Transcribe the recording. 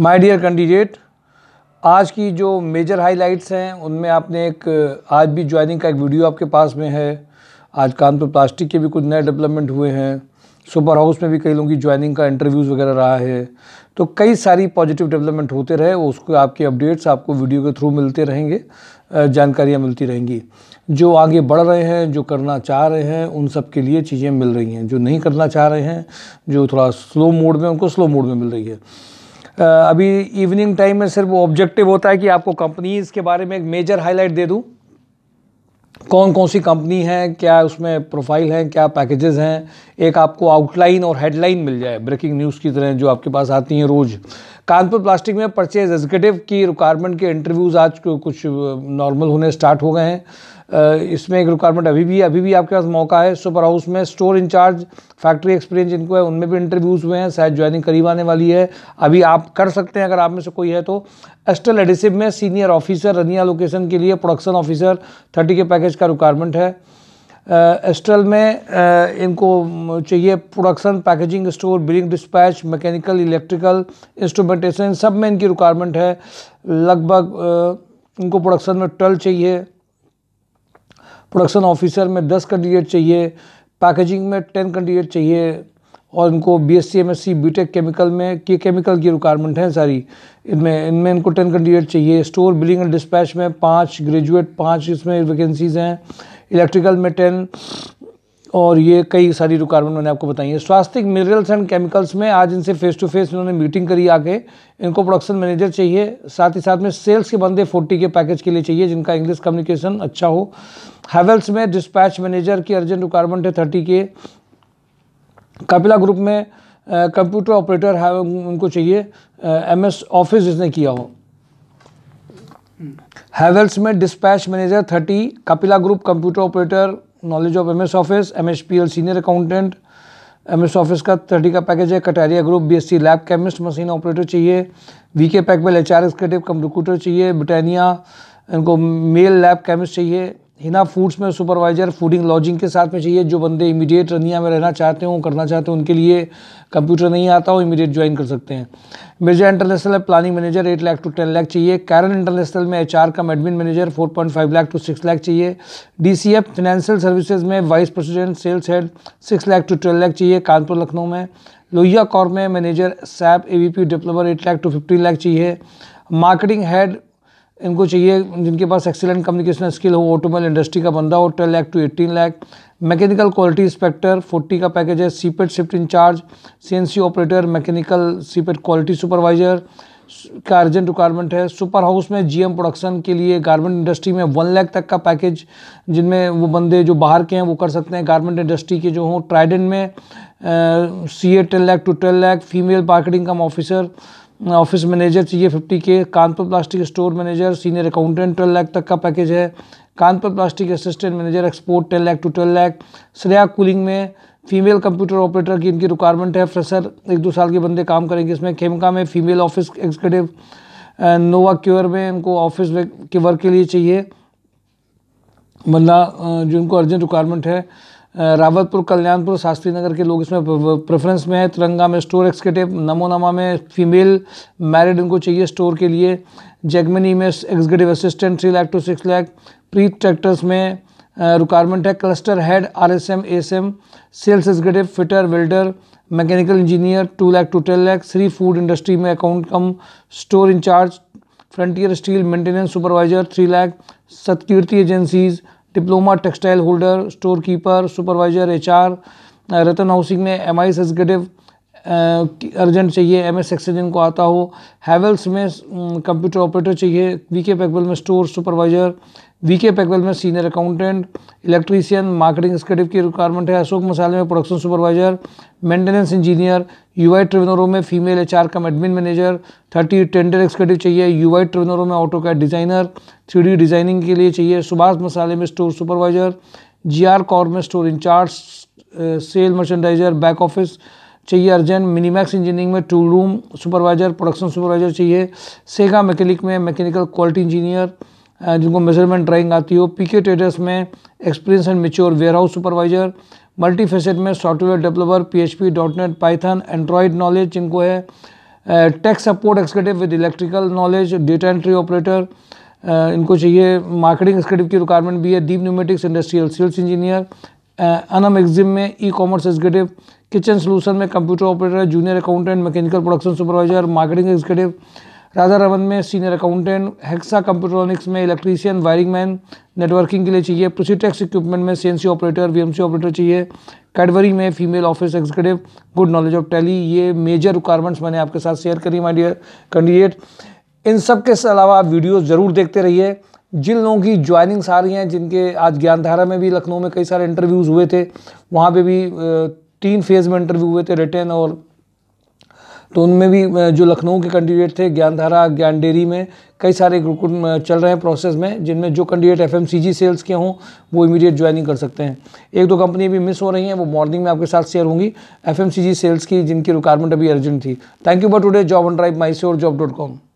my dear candidate आज की जो मेजर हाइलाइट्स हैं उनमें आपने एक आज भी ज्वाइनिंग का एक वीडियो आपके पास में है आज कानपुर प्लास्टिक तो के भी कुछ नए डेवलपमेंट हुए हैं सुपर हाउस में भी कई लोगों की ज्वाइनिंग का इंटरव्यूज़ वगैरह रहा है तो कई सारी पॉजिटिव डेवलपमेंट होते रहे उसको आपके अपडेट्स आपको वीडियो के थ्रू मिलते रहेंगे जानकारियाँ मिलती रहेंगी जो आगे बढ़ रहे हैं जो करना चाह रहे हैं उन सब के लिए चीज़ें मिल रही हैं जो नहीं करना चाह रहे हैं जो थोड़ा स्लो मोड में उनको स्लो मोड में मिल रही है अभी इवनिंग टाइम में सिर्फ ऑब्जेक्टिव होता है कि आपको कंपनीज़ के बारे में एक मेजर हाईलाइट दे दूँ कौन कौन सी कंपनी है क्या उसमें प्रोफाइल है क्या पैकेजेस हैं एक आपको आउटलाइन और हेडलाइन मिल जाए ब्रेकिंग न्यूज़ की तरह जो आपके पास आती हैं रोज़ कानपुर प्लास्टिक में परचेज एग्जीक्यूटिव की रिक्वायरमेंट के इंटरव्यूज़ आज कुछ नॉर्मल होने स्टार्ट हो गए हैं इसमें एक रिक्वायरमेंट अभी भी अभी भी आपके पास मौका है सुपर हाउस में स्टोर इंचार्ज फैक्ट्री एक्सपीरियंस जिनको है उनमें भी इंटरव्यूज़ हुए हैं शायद ज्वाइनिंग करीब आने वाली है अभी आप कर सकते हैं अगर आप में से कोई है तो एस्टल एडिसिव में सीनियर ऑफिसर रनिया लोकेशन के लिए production officer thirty K package का रिक्वायरमेंट है एस्ट्रल में इनको चाहिए production packaging store billing dispatch mechanical electrical instrumentation सब में इनकी रिक्वायरमेंट है लगभग इनको प्रोडक्शन में ट्वेल्व चाहिए प्रोडक्शन ऑफिसर में दस कैंडिडेट चाहिए पैकेजिंग में टेन कैंडिडेट चाहिए और इनको B S C M S C B tech chemical में के केमिकल की रिक्वायरमेंट है सारी इनमें इनमें इनको टेन कैंडिडेट चाहिए स्टोर बिलिंग एंड डिस्पैच में पाँच ग्रेजुएट पाँच इसमें वैकेंसीज़ हैं इलेक्ट्रिकल मेटेन और ये कई सारी रिक्वायरमेंट मैंने आपको बताई है स्वास्थ्य मिनरल्स एंड केमिकल्स में आज इनसे फेस टू फेस इन्होंने मीटिंग करी आके इनको प्रोडक्शन मैनेजर चाहिए साथ ही साथ में सेल्स के बंदे फोर्टी के पैकेज के लिए चाहिए जिनका इंग्लिश कम्युनिकेशन अच्छा हो हैवेल्स में डिस्पैच मैनेजर की अर्जेंट रिक्वायरमेंट है थर्टी के कपिला ग्रुप में कंप्यूटर ऑपरेटर है उनको चाहिए एम एस ऑफिस जिसने किया हो हैवेल्स में dispatch manager thirty Kapila group computer operator knowledge of M S office M S P L senior accountant M S office का थर्टी का पैकेज है Kataria group B S C lab chemist machine operator चाहिए V K pack में H R executive computer चाहिए Britannia इनको male lab chemist चाहिए Hina foods में supervisor fooding lodging के साथ में चाहिए जो बंदे इमीडिएट रनिया में रहना चाहते हो करना चाहते हो उनके लिए कंप्यूटर नहीं आता हो इमीडिएट ज्वाइन कर सकते हैं मिर्जा इंटरनेशनल है planning manager eight lakh to ten lakh चाहिए कैरन इंटरनेशनल में H R cum admin manager four point five lakh to six lakh चाहिए D C F financial services में vice president sales head six lakh to twelve lakh चाहिए कानपुर लखनऊ में लोहिया कॉर में manager SAP A V P developer eight lakh to fifteen lakh चाहिए marketing head इनको चाहिए जिनके पास excellent communication skill हो ऑटोमोबाइल इंडस्ट्री का बंदा हो twelve lakh to eighteen lakh mechanical quality inspector forty का पैकेज है CIPET shift incharge C operator mechanical CIPET quality supervisor का अर्जेंट रिक्वायरमेंट है सुपर हाउस में जीएम प्रोडक्शन के लिए गारमेंट इंडस्ट्री में वन लाख तक का पैकेज जिनमें वो बंदे जो बाहर के हैं वो कर सकते हैं गारमेंट इंडस्ट्री के जो हों ट्राइडेंट में C A ten lakh to ten lakh female marketing cum officer office hmm, manager चाहिए fifty K Kanpur plastic store manager senior accountant twelve lakh तक का पैकेज है Kanpur plastic assistant manager export ten lakh to twelve lakh Shreya cooling में female computer operator की इनकी requirement है fresher एक दो साल के बंदे काम करेंगे इसमें खेमका में female office executive Nova Cure में इनको ऑफिस के वर्क के लिए चाहिए बंदा जिनको अर्जेंट रिक्वायरमेंट है रावतपुर कल्याणपुर शास्त्री नगर के लोग इसमें प्रेफरेंस में है तिरंगा में स्टोर एक्स के नमोनामा में फीमेल मैरिड इनको चाहिए स्टोर के लिए जैगमिनी में executive assistant three lakh to six lakh Preet tractors में रिक्वायरमेंट है cluster head R S M S M sales executive fitter welder mechanical engineer two lakh to ten lakh Shri food industry में account cum store incharge frontier steel maintenance supervisor three lakh Satkirti agencies diploma textile holder store keeper supervisor H Ratan housing में M I executive urgent चाहिए M S Excel इनको आता हो हैवल्स में computer operator चाहिए V K Packwell में store supervisor we K Packwell में senior accountant electrician marketing executive की रिक्वायरमेंट है अशोक मसाले में production supervisor maintenance engineer U I ट्रेवनरों में female H R cum admin manager thirty tender executive चाहिए यू आई ट्रेवनरों में AutoCAD designer three D designing के लिए चाहिए सुभाष मसाले में store supervisor G R Kaur में store incharge sale merchandiser back office चाहिए अर्जेंट मिनीमैक्स इंजीनियरिंग में tool room supervisor production supervisor चाहिए सेगा मैकेनिक में मैकेनिकल क्वालिटी इंजीनियर जिनको मेजरमेंट ड्राइंग आती हो पीके ट्रेडर्स में experience and mature warehouse supervisor multi facet में software developer PHP dot net Python Android knowledge जिनको है tech support executive with electrical knowledge data entry operator इनको चाहिए मार्केटिंग एक्सकेटिव की रिक्वायरमेंट भी है deep pneumatics industrial sales engineer Anam EXIM में e commerce executive kitchen solution में computer operator junior accountant mechanical production supervisor marketing executive Radha Raman में senior accountant hexa कंप्यूटरॉनिक्स में electrician wiring man networking के लिए चाहिए प्रोसीटेक्स इक्विपमेंट में सी ऑपरेटर वी ऑपरेटर चाहिए Cadbury में female office executive good knowledge of Tally ये मेजर रिक्वायरमेंट्स मैंने आपके साथ शेयर करी माई डियर कैंडिडेट इन सब के अलावा आप वीडियोज़ ज़रूर देखते रहिए जिन लोगों की ज्वाइनिंग्स आ रही हैं जिनके आज ज्ञानधारा में भी लखनऊ में कई सारे इंटरव्यूज़ हुए थे वहाँ पे भी तीन फेज़ में इंटरव्यू हुए थे रिटर्न और तो उनमें भी जो लखनऊ के कैंडिडेट थे ज्ञानधारा ज्ञान डेरी में कई सारे चल रहे हैं प्रोसेस में जिनमें जो कैंडिडेट एफ सेल्स के हों वो इमीडिएट ज्वाइनिंग कर सकते हैं एक दो कंपनी भी मिस हो रही हैं वो मॉर्निंग में आपके साथ शेयर होंगी एफ सेल्स की जिनकी रिक्वायरमेंट अभी अर्जेंट थी thank you for today job on drive my sore job dot com